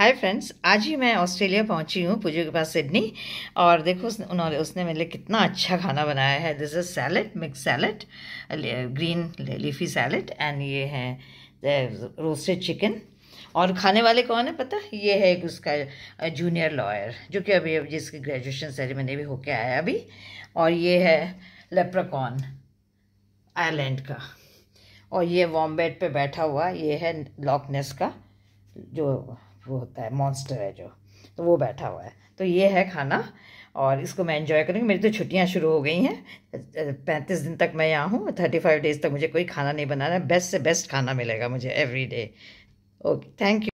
hi friends आज ही मैं Australia पहुंची हूँ पूजा के पास सिडनी और देखो उसने उन्होंने उसने मेरे लिए कितना अच्छा खाना बनाया है this is salad mix salad green leafy salad and ये है रोस्टेड चिकन और खाने वाले कौन है पता ये है एक उसका जूनियर लॉयर जो कि अभी जिसकी ग्रेजुएशन सेरेमनी भी होके आया अभी और ये है लेप्रकॉन आयरलैंड का और ये वॉम्बेट पे बैठा हुआ ये है लॉकनेस का जो वो होता है मॉन्स्टर है जो तो वो बैठा हुआ है तो ये है खाना और इसको मैं एंजॉय करूँगी मेरी तो छुट्टियाँ शुरू हो गई हैं पैंतीस दिन तक मैं यहाँ हूँ थर्टी फाइव डेज़ तक मुझे कोई खाना नहीं बनाना है बेस्ट से बेस्ट खाना मिलेगा मुझे every day okay thank you